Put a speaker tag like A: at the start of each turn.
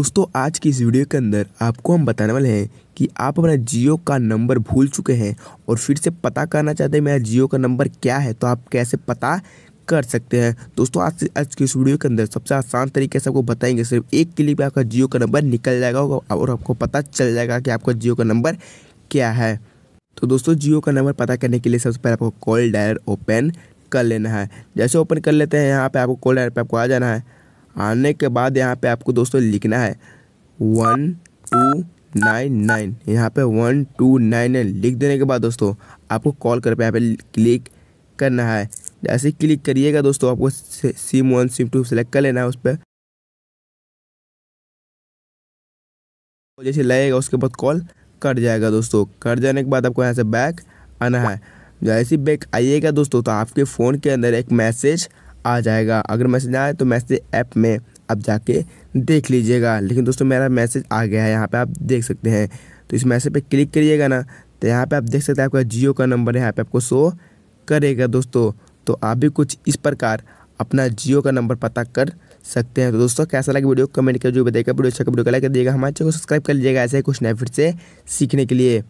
A: दोस्तों आज की इस वीडियो के अंदर आपको हम बताने वाले हैं कि आप अपना जियो का नंबर भूल चुके हैं और फिर से पता करना चाहते हैं मेरा जियो का नंबर क्या है तो आप कैसे पता कर सकते हैं दोस्तों आज से आज की इस वीडियो के अंदर सबसे आसान तरीके से आपको बताएंगे सिर्फ एक क्लिक में आपका जियो का नंबर निकल जाएगा और आपको पता चल जाएगा कि आपका जियो का नंबर क्या है तो दोस्तों जियो का नंबर पता करने के लिए सबसे पहले आपको कॉल डायर ओपन कर लेना है जैसे ओपन कर लेते हैं यहाँ पर आपको कॉल डायर पर आपको आ जाना है आने के बाद यहाँ पे आपको दोस्तों लिखना है वन टू नाइन नाइन यहाँ पे वन टू नाइन नाइन लिख देने के बाद दोस्तों आपको कॉल कर पे यहाँ पे क्लिक करना है जैसे क्लिक करिएगा दोस्तों आपको SIM one SIM two select कर लेना है उस पर जैसे लगेगा उसके बाद कॉल कट जाएगा दोस्तों कट जाने के बाद आपको यहाँ से बैक आना है जैसे बैक आइएगा दोस्तों तो आपके फ़ोन के अंदर एक मैसेज आ जाएगा अगर मैसेज आए तो मैसेज ऐप में आप जाके देख लीजिएगा लेकिन दोस्तों मेरा मैसेज आ गया है यहाँ पे आप देख सकते हैं तो इस मैसेज पे क्लिक करिएगा ना तो यहाँ पे आप देख सकते हैं आपका जियो का नंबर यहाँ पे आपको शो करेगा दोस्तों तो आप भी कुछ इस प्रकार अपना जियो का नंबर पता कर सकते हैं तो दोस्तों कैसा लगा वीडियो कमेंट कर जो देखा वीडियो अच्छा तो वीडियो का लाइक कर दिएगा हमारे चैनल को सब्सक्राइब कर लीजिएगा ऐसे कुछ नए फिर से सीखने के लिए